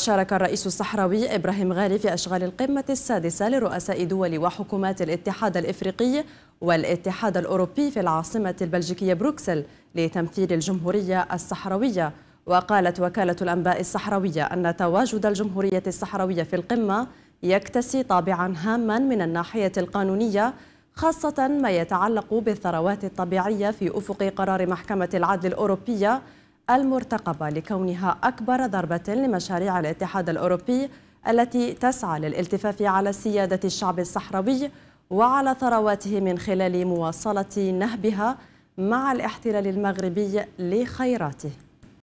شارك الرئيس الصحراوي إبراهيم غالي في أشغال القمة السادسة لرؤساء دول وحكومات الاتحاد الإفريقي والاتحاد الأوروبي في العاصمة البلجيكية بروكسل لتمثيل الجمهورية الصحراوية وقالت وكالة الأنباء الصحراوية أن تواجد الجمهورية الصحراوية في القمة يكتسي طابعا هاما من الناحية القانونية خاصة ما يتعلق بالثروات الطبيعية في أفق قرار محكمة العدل الأوروبية المرتقبة لكونها أكبر ضربة لمشاريع الاتحاد الأوروبي التي تسعى للالتفاف على سيادة الشعب الصحراوي وعلى ثرواته من خلال مواصلة نهبها مع الاحتلال المغربي لخيراته